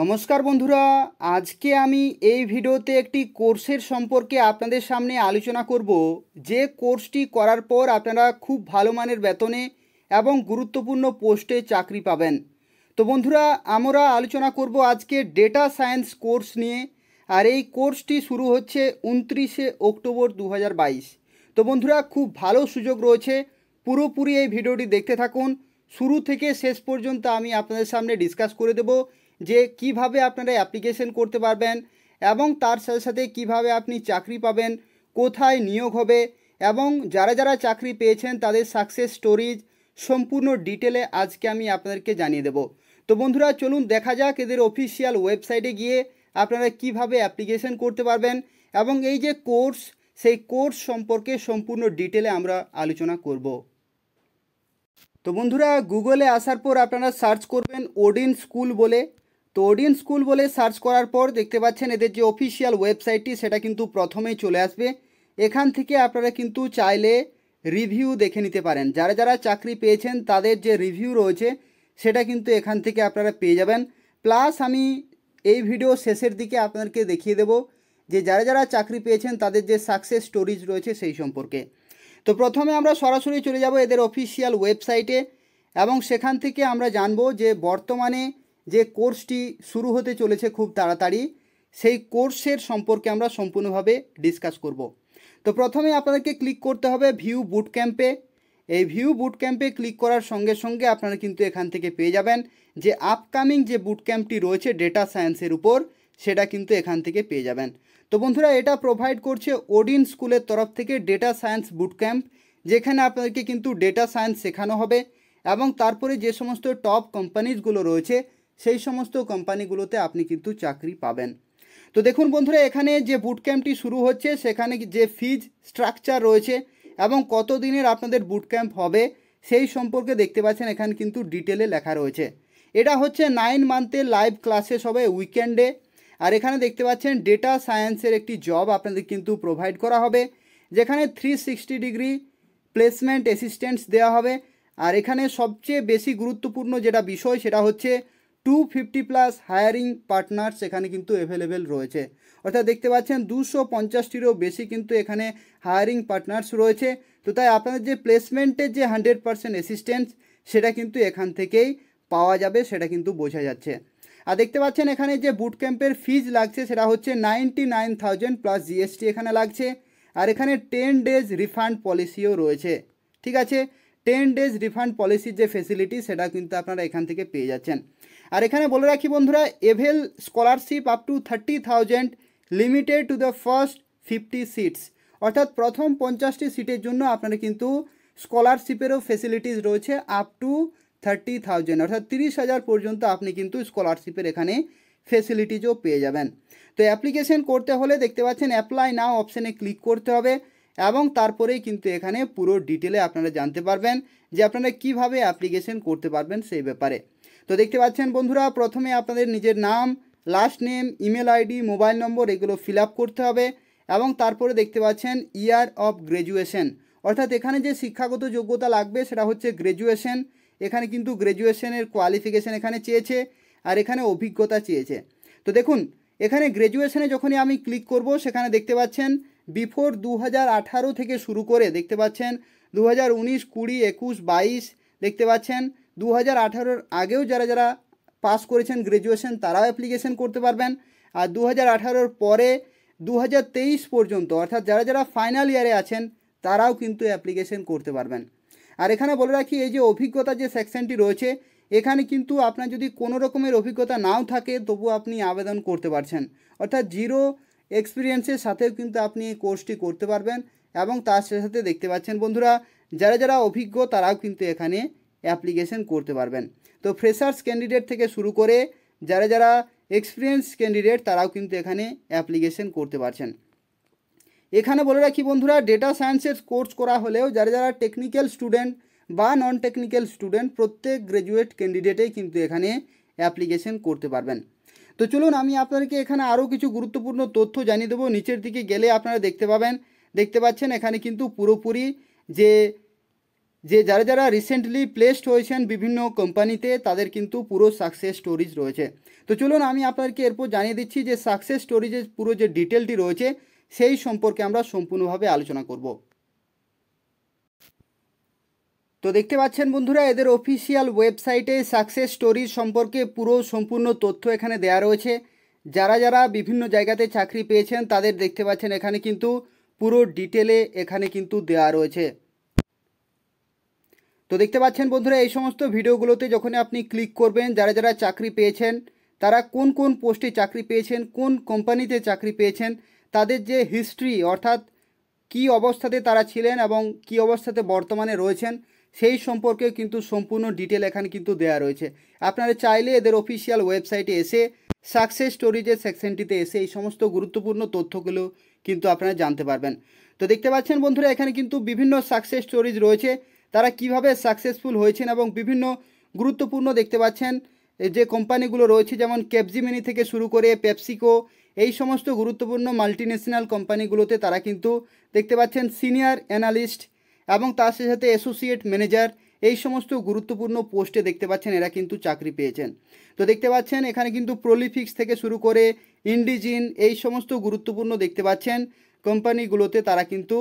নমস্কার বন্ধুরা আজকে আমি এই ভিডিওতে একটি কোর্সের সম্পর্কে আপনাদের সামনে আলোচনা করব যে কোর্সটি করার পর আপনারা খুব ভালো মানের বেতনে এবং গুরুত্বপূর্ণ পোস্টে চাকরি পাবেন তো বন্ধুরা আমরা আলোচনা করব আজকে ডেটা সায়েন্স কোর্স নিয়ে আর এই কোর্সটি শুরু হচ্ছে উনত্রিশে অক্টোবর দু তো বন্ধুরা খুব ভালো সুযোগ রয়েছে পুরোপুরি এই ভিডিওটি দেখতে থাকুন শুরু থেকে শেষ পর্যন্ত আমি আপনাদের সামনে ডিসকাস করে দেবো যে কিভাবে আপনারা অ্যাপ্লিকেশন করতে পারবেন এবং তার সাথে সাথে কিভাবে আপনি চাকরি পাবেন কোথায় নিয়োগ হবে এবং যারা যারা চাকরি পেয়েছেন তাদের সাকসেস স্টোরিজ সম্পূর্ণ ডিটেলে আজকে আমি আপনাদেরকে জানিয়ে দেব তো বন্ধুরা চলুন দেখা যাক এদের অফিসিয়াল ওয়েবসাইটে গিয়ে আপনারা কিভাবে অ্যাপ্লিকেশন করতে পারবেন এবং এই যে কোর্স সেই কোর্স সম্পর্কে সম্পূর্ণ ডিটেলে আমরা আলোচনা করব তো বন্ধুরা গুগলে আসার পর আপনারা সার্চ করবেন ওডিন স্কুল বলে তো ওডিয়ন স্কুল বলে সার্চ করার পর দেখতে পাচ্ছেন এদের যে অফিসিয়াল ওয়েবসাইটটি সেটা কিন্তু প্রথমেই চলে আসবে এখান থেকে আপনারা কিন্তু চাইলে রিভিউ দেখে নিতে পারেন যারা যারা চাকরি পেয়েছেন তাদের যে রিভিউ রয়েছে সেটা কিন্তু এখান থেকে আপনারা পেয়ে যাবেন প্লাস আমি এই ভিডিও শেষের দিকে আপনাদেরকে দেখিয়ে দেব যে যারা যারা চাকরি পেয়েছেন তাদের যে সাকসেস স্টোরিজ রয়েছে সেই সম্পর্কে তো প্রথমে আমরা সরাসরি চলে যাব এদের অফিসিয়াল ওয়েবসাইটে এবং সেখান থেকে আমরা জানব যে বর্তমানে যে কোর্সটি শুরু হতে চলেছে খুব তাড়াতাড়ি সেই কোর্সের সম্পর্কে আমরা সম্পূর্ণভাবে ডিসকাস করব তো প্রথমে আপনাদেরকে ক্লিক করতে হবে ভিউ বুট ক্যাম্পে এই ভিউ বুট ক্যাম্পে ক্লিক করার সঙ্গে সঙ্গে আপনারা কিন্তু এখান থেকে পেয়ে যাবেন যে আপকামিং যে বুট ক্যাম্পটি রয়েছে ডেটা সায়েন্সের উপর সেটা কিন্তু এখান থেকে পেয়ে যাবেন তো বন্ধুরা এটা প্রোভাইড করছে ওডিন স্কুলের তরফ থেকে ডেটা সায়েন্স বুট ক্যাম্প যেখানে আপনাদেরকে কিন্তু ডেটা সায়েন্স শেখানো হবে এবং তারপরে যে সমস্ত টপ কোম্পানিজগুলো রয়েছে সেই সমস্ত কোম্পানিগুলোতে আপনি কিন্তু চাকরি পাবেন তো দেখুন বন্ধুরা এখানে যে বুট ক্যাম্পটি শুরু হচ্ছে সেখানে যে ফিজ স্ট্রাকচার রয়েছে এবং কত দিনের আপনাদের বুট ক্যাম্প হবে সেই সম্পর্কে দেখতে পাচ্ছেন এখানে কিন্তু ডিটেলে লেখা রয়েছে এটা হচ্ছে নাইন মান্থে লাইভ ক্লাসেস হবে উইকেন্ডে আর এখানে দেখতে পাচ্ছেন ডেটা সায়েন্সের একটি জব আপনাদের কিন্তু প্রোভাইড করা হবে যেখানে three sixty degree placement assistance দেওয়া হবে আর এখানে সবচেয়ে বেশি গুরুত্বপূর্ণ যেটা বিষয় সেটা হচ্ছে two fifty plus hiring partners এখানে কিন্তু অ্যাভেলেবেল রয়েছে অর্থাৎ দেখতে পাচ্ছেন দুশো পঞ্চাশটিরও বেশি কিন্তু এখানে হায়ারিং পার্টনার্স রয়েছে তো তাই আপনাদের যে প্লেসমেন্টের যে হান্ড্রেড পারসেন্ট অ্যাসিস্ট্যান্স সেটা কিন্তু এখান থেকেই পাওয়া যাবে সেটা কিন্তু বোঝা যাচ্ছে আর দেখতে পাচ্ছেন এখানে যে বুট ক্যাম্পের ফিজ লাগছে সেটা হচ্ছে ninety nine thousand plus GST এখানে লাগছে আর এখানে টেন ডেজ রিফান্ড পলিসিও রয়েছে ঠিক আছে টেন ডেজ রিফান্ড পলিসির যে ফেসিলিটি সেটা কিন্তু আপনারা এখান থেকে পেয়ে যাচ্ছেন আর এখানে বলে রাখি বন্ধুরা avail scholarship up to thirty thousand limited to the first fifty seats অর্থাৎ প্রথম পঞ্চাশটি সিটের জন্য আপনারা কিন্তু স্কলারশিপেরও ফেসিলিটিস রয়েছে আপ টু থার্টি থাউজেন্ড অর্থাৎ তিরিশ হাজার পর্যন্ত আপনি কিন্তু স্কলারশিপের এখানে ফেসিলিটিজও পেয়ে যাবেন তো অ্যাপ্লিকেশন করতে হলে দেখতে পাচ্ছেন অ্যাপ্লাই নাও অপশানে ক্লিক করতে হবে এবং তারপরেই কিন্তু এখানে পুরো ডিটেলে আপনারা জানতে পারবেন যে আপনারা কিভাবে অ্যাপ্লিকেশন করতে পারবেন সেই ব্যাপারে তো দেখতে পাচ্ছেন বন্ধুরা প্রথমে আপনাদের নিজের নাম last name email ID mobile number এগুলো ফিল করতে হবে এবং তারপরে দেখতে পাচ্ছেন ইয়ার অফ গ্র্যাজুয়েশন অর্থাৎ এখানে যে শিক্ষাগত যোগ্যতা লাগবে সেটা হচ্ছে গ্র্যাজুয়েশন এখানে কিন্তু গ্র্যাজুয়েশানের কোয়ালিফিকেশান এখানে চেয়েছে আর এখানে অভিজ্ঞতা চেয়েছে তো দেখুন এখানে গ্র্যাজুয়েশানে যখনই আমি ক্লিক করব সেখানে দেখতে পাচ্ছেন বিফোর দু থেকে শুরু করে দেখতে পাচ্ছেন দু হাজার উনিশ কুড়ি একুশ বাইশ দেখতে পাচ্ছেন দু হাজার আঠারোর আগেও যারা যারা পাস করেছেন গ্র্যাজুয়েশন তারাও অ্যাপ্লিকেশন করতে পারবেন আর দু হাজার আঠারোর পরে দু হাজার তেইশ পর্যন্ত অর্থাৎ যারা যারা ফাইনাল ইয়ারে আছেন তারাও কিন্তু অ্যাপ্লিকেশন করতে পারবেন আর এখানে বলে রাখি এই যে অভিজ্ঞতা যে সেকশনটি রয়েছে এখানে কিন্তু আপনার যদি কোনো রকমের অভিজ্ঞতা নাও থাকে তবু আপনি আবেদন করতে পারছেন অর্থাৎ জিরো এক্সপিরিয়েন্সের সাথেও কিন্তু আপনি এই কোর্সটি করতে পারবেন এবং তার সাথে দেখতে পাচ্ছেন বন্ধুরা যারা যারা অভিজ্ঞ তারাও কিন্তু এখানে অ্যাপ্লিকেশন করতে পারবেন তো ফ্রেশার্স ক্যান্ডিডেট থেকে শুরু করে যারা যারা এক্সপিরিয়েন্স ক্যান্ডিডেট তারাও কিন্তু এখানে অ্যাপ্লিকেশন করতে পারছেন এখানে বলে রাখি বন্ধুরা ডেটা সায়েন্সের কোর্স করা হলেও যারা যারা টেকনিক্যাল স্টুডেন্ট বা নন টেকনিক্যাল স্টুডেন্ট প্রত্যেক গ্র্যাজুয়েট ক্যান্ডিডেটেই কিন্তু এখানে অ্যাপ্লিকেশন করতে পারবেন তো চলুন আমি আপনাদেরকে এখানে আরও কিছু গুরুত্বপূর্ণ তথ্য জানিয়ে দেবো নিচের দিকে গেলে আপনারা দেখতে পাবেন দেখতে পাচ্ছেন এখানে কিন্তু পুরোপুরি যে যে যারা যারা রিসেন্টলি প্লেসড হয়েছেন বিভিন্ন কোম্পানিতে তাদের কিন্তু পুরো সাকসেস স্টোরিজ রয়েছে তো চলুন আমি আপনাদেরকে এরপর জানিয়ে দিচ্ছি যে সাকসেস স্টোরিজের পুরো যে ডিটেলটি রয়েছে সেই সম্পর্কে আমরা সম্পূর্ণভাবে আলোচনা করব তো দেখতে পাচ্ছেন বন্ধুরা এদের অফিসিয়াল ওয়েবসাইটে সাকসেস স্টোরিজ সম্পর্কে পুরো সম্পূর্ণ তথ্য এখানে দেয়া রয়েছে যারা যারা বিভিন্ন জায়গাতে চাকরি পেয়েছেন তাদের দেখতে পাচ্ছেন এখানে কিন্তু পুরো ডিটেলে এখানে কিন্তু দেয়া রয়েছে তো দেখতে পাচ্ছেন বন্ধুরা এই সমস্ত ভিডিওগুলোতে যখন আপনি ক্লিক করবেন যারা যারা চাকরি পেয়েছেন তারা কোন কোন পোস্টে চাকরি পেয়েছেন কোন কোম্পানিতে চাকরি পেয়েছেন তাদের যে হিস্ট্রি অর্থাৎ কি অবস্থাতে তারা ছিলেন এবং কি অবস্থাতে বর্তমানে রয়েছেন সেই সম্পর্কে কিন্তু সম্পূর্ণ ডিটেল এখানে কিন্তু দেয়া রয়েছে আপনারা চাইলে এদের অফিসিয়াল ওয়েবসাইটে এসে সাকসেস স্টোরিজের সেকশনটিতে এসে এই সমস্ত গুরুত্বপূর্ণ তথ্যগুলো কিন্তু আপনারা জানতে পারবেন তো দেখতে পাচ্ছেন বন্ধুরা এখানে কিন্তু বিভিন্ন সাকসেস স্টোরিজ রয়েছে তারা কিভাবে সাকসেসফুল হয়েছেন এবং বিভিন্ন গুরুত্বপূর্ণ দেখতে পাচ্ছেন যে কোম্পানিগুলো রয়েছে যেমন ক্যাপজিমিনি থেকে শুরু করে পেপসিকো এই সমস্ত গুরুত্বপূর্ণ মাল্টিন্যাশনাল কোম্পানিগুলোতে তারা কিন্তু দেখতে পাচ্ছেন সিনিয়র অ্যানালিস্ট এবং তার সাথে সাথে অ্যাসোসিয়েট ম্যানেজার এই সমস্ত গুরুত্বপূর্ণ পোস্টে দেখতে পাচ্ছেন এরা কিন্তু চাকরি পেয়েছেন তো দেখতে পাচ্ছেন এখানে কিন্তু প্রলিফিক্স থেকে শুরু করে ইন্ডিজিন এই সমস্ত গুরুত্বপূর্ণ দেখতে পাচ্ছেন কোম্পানিগুলোতে তারা কিন্তু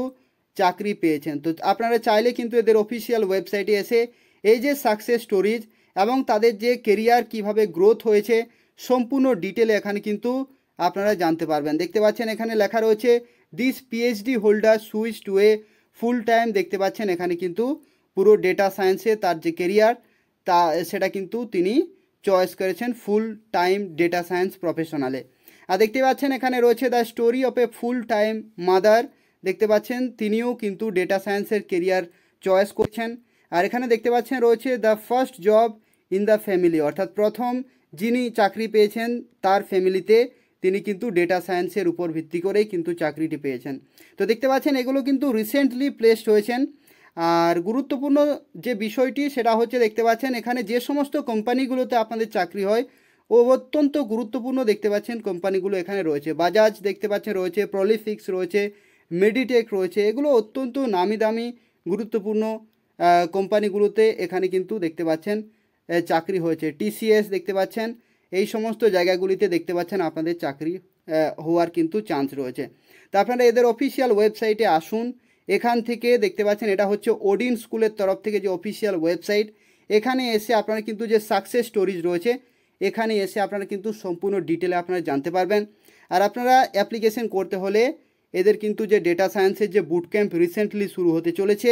চাকরি পেয়েছেন তো আপনারা চাইলে কিন্তু এদের অফিসিয়াল ওয়েবসাইটে এসে এই যে সাকসেস স্টোরিজ এবং তাদের যে কেরিয়ার কিভাবে গ্রোথ হয়েছে সম্পূর্ণ ডিটেলে এখানে কিন্তু আপনারা জানতে পারবেন দেখতে পাচ্ছেন এখানে লেখা রয়েছে this PhD holder switch to a full time দেখতে পাচ্ছেন এখানে কিন্তু পুরো ডেটা সায়েন্সে তার যে কেরিয়ার তা সেটা কিন্তু তিনি চয়েস করেছেন ফুল টাইম ডেটা সায়েন্স প্রফেশনালে আর দেখতে পাচ্ছেন এখানে রয়েছে the story of a full time mother দেখতে পাচ্ছেন তিনিও কিন্তু ডেটা সায়েন্সের কেরিয়ার চয়েস করছেন আর এখানে দেখতে পাচ্ছেন রয়েছে the first job in the family অর্থাৎ প্রথম যিনি চাকরি পেয়েছেন তার ফ্যামিলিতে তিনি কিন্তু ডেটা সায়েন্সের উপর ভিত্তি করেই কিন্তু চাকরিটি পেয়েছেন তো দেখতে পাচ্ছেন এগুলো কিন্তু রিসেন্টলি প্লেসড হয়েছেন আর গুরুত্বপূর্ণ যে বিষয়টি সেটা হচ্ছে দেখতে পাচ্ছেন এখানে যে সমস্ত কোম্পানিগুলোতে আপনাদের চাকরি হয় ও অত্যন্ত গুরুত্বপূর্ণ দেখতে পাচ্ছেন কোম্পানিগুলো এখানে রয়েছে বাজাজ দেখতে পাচ্ছেন রয়েছে প্রলিফিক্স রয়েছে মেডিটেক রয়েছে এগুলো অত্যন্ত নামি দামি গুরুত্বপূর্ণ কোম্পানিগুলোতে এখানে কিন্তু দেখতে পাচ্ছেন চাকরি হয়েছে টিসিএস দেখতে পাচ্ছেন এই সমস্ত জায়গাগুলিতে দেখতে পাচ্ছেন আপনাদের চাকরি হওয়ার কিন্তু চান্স রয়েছে তা আপনারা এদের অফিসিয়াল ওয়েবসাইটে আসুন এখান থেকে দেখতে পাচ্ছেন এটা হচ্ছে ওডিন স্কুলের তরফ থেকে যে অফিসিয়াল ওয়েবসাইট এখানে এসে আপনারা কিন্তু যে সাকসেস স্টোরিজ রয়েছে এখানে এসে আপনারা কিন্তু সম্পূর্ণ ডিটেলে আপনারা জানতে পারবেন আর আপনারা অ্যাপ্লিকেশন করতে হলে এদের কিন্তু যে ডেটা সায়েন্সের যে বুট ক্যাম্প রিসেন্টলি শুরু হতে চলেছে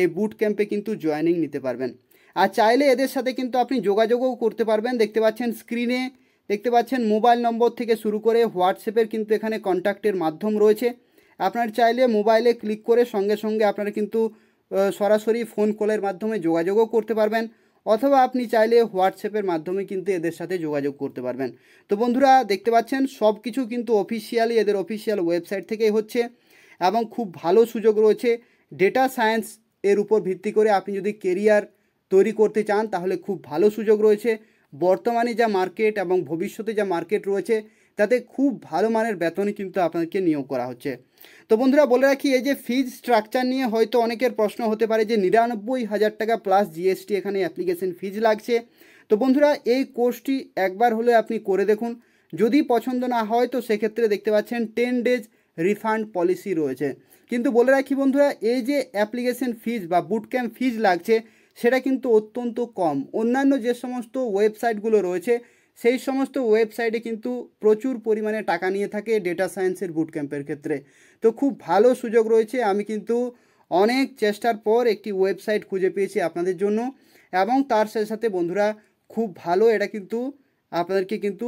এই বুট ক্যাম্পে কিন্তু জয়নিং নিতে পারবেন আর চাইলে এদের সাথে কিন্তু আপনি যোগাযোগও করতে পারবেন দেখতে পাচ্ছেন স্ক্রিনে দেখতে পাচ্ছেন মোবাইল নম্বর থেকে শুরু করে হোয়াটসঅ্যাপের কিন্তু এখানে কন্ট্যাক্টের মাধ্যম রয়েছে আপনার চাইলে মোবাইলে ক্লিক করে সঙ্গে সঙ্গে আপনারা কিন্তু সরাসরি ফোন কলের মাধ্যমে যোগাযোগও করতে পারবেন অথবা আপনি চাইলে হোয়াটসঅ্যাপের মাধ্যমে কিন্তু এদের সাথে যোগাযোগ করতে পারবেন তো বন্ধুরা দেখতে পাচ্ছেন সব কিছু কিন্তু অফিসিয়ালি এদের অফিসিয়াল ওয়েবসাইট থেকেই হচ্ছে এবং খুব ভালো সুযোগ রয়েছে ডেটা সায়েন্স এর উপর ভিত্তি করে আপনি যদি কেরিয়ার তৈরি করতে চান তাহলে খুব ভালো সুযোগ রয়েছে বর্তমানে যা মার্কেট এবং ভবিষ্যতে যা মার্কেট রয়েছে তাতে খুব ভালো মানের বেতনই কিন্তু আপনাদেরকে নিয়োগ করা হচ্ছে তো বন্ধুরা বলে রাখি এই যে ফিজ স্ট্রাকচার নিয়ে হয়তো অনেকের প্রশ্ন হতে পারে যে নিরানব্বই হাজার টাকা প্লাস জিএসটি এখানে অ্যাপ্লিকেশন ফিজ লাগছে তো বন্ধুরা এই কোর্সটি একবার হলে আপনি করে দেখুন যদি পছন্দ না হয় তো সেক্ষেত্রে দেখতে পাচ্ছেন টেন ডেজ রিফান্ড পলিসি রয়েছে কিন্তু বলে রাখি বন্ধুরা এই যে অ্যাপ্লিকেশন ফিজ বা বুট ক্যাম্প ফিজ লাগছে সেটা কিন্তু অত্যন্ত কম অন্যান্য যে সমস্ত ওয়েবসাইটগুলো রয়েছে সেই সমস্ত ওয়েবসাইটে কিন্তু প্রচুর পরিমাণে টাকা নিয়ে থাকে ডেটা সায়েন্সের বুট ক্যাম্পের ক্ষেত্রে তো খুব ভালো সুযোগ রয়েছে আমি কিন্তু অনেক চেষ্টার পর একটি ওয়েবসাইট খুঁজে পেয়েছি আপনাদের জন্য এবং তার সাথে সাথে বন্ধুরা খুব ভালো এটা কিন্তু আপনাদেরকে কিন্তু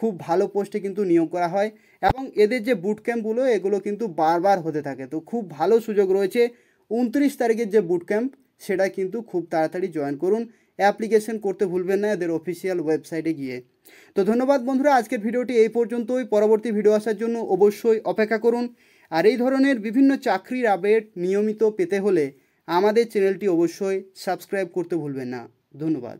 খুব ভালো পোস্টে কিন্তু নিয়োগ করা হয় এবং এদের যে বুট ক্যাম্পগুলো এগুলো কিন্তু বারবার হতে থাকে তো খুব ভালো সুযোগ রয়েছে উনত্রিশ তারিখের যে বুট ক্যাম্প সেটা কিন্তু খুব তাড়াতাড়ি জয়েন করুন অ্যাপ্লিকেশন করতে ভুলবেন না এদের অফিসিয়াল ওয়েবসাইটে গিয়ে তো ধন্যবাদ বন্ধুরা আজকের ভিডিওটি এই পর্যন্তই পরবর্তী ভিডিও আসার জন্য অবশ্যই অপেক্ষা করুন আর এই ধরনের বিভিন্ন চাকরির আপডেট নিয়মিত পেতে হলে আমাদের চ্যানেলটি অবশ্যই সাবস্ক্রাইব করতে ভুলবেন না ধন্যবাদ